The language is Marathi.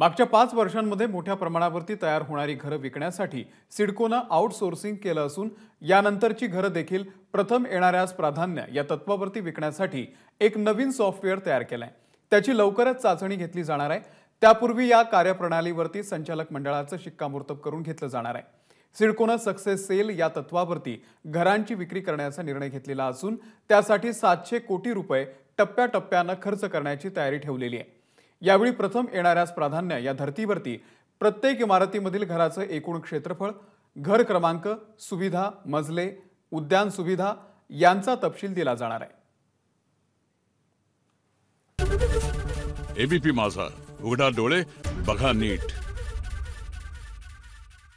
मागच्या पाच वर्षांमध्ये मोठ्या प्रमाणावरती तयार होणारी घरं विकण्यासाठी सिडकोनं आउटसोर्सिंग केलं असून यानंतरची घरं देखील प्रथम येणाऱ्यास प्राधान्य या तत्वावरती विकण्यासाठी एक नवीन सॉफ्टवेअर तयार केलं आहे त्याची लवकरच चाचणी घेतली जाणार आहे त्यापूर्वी या कार्यप्रणालीवरती संचालक मंडळाचं शिक्कामोर्तब करून घेतलं जाणार आहे सिडकोनं सक्सेस सेल या तत्वावरती घरांची विक्री करण्याचा निर्णय घेतलेला असून त्यासाठी सातशे कोटी रुपये टप्प्याटप्प्यानं खर्च करण्याची तयारी ठेवलेली आहे यावेळी प्रथम येणाऱ्याच प्राधान्य या धर्तीवरती प्रत्येक इमारतीमधील घराचं एकूण क्षेत्रफळ घर क्रमांक सुविधा मजले उद्यान सुविधा यांचा तपशील दिला जाणार आहे एबीपी माझा उघडा डोळे बघा नीट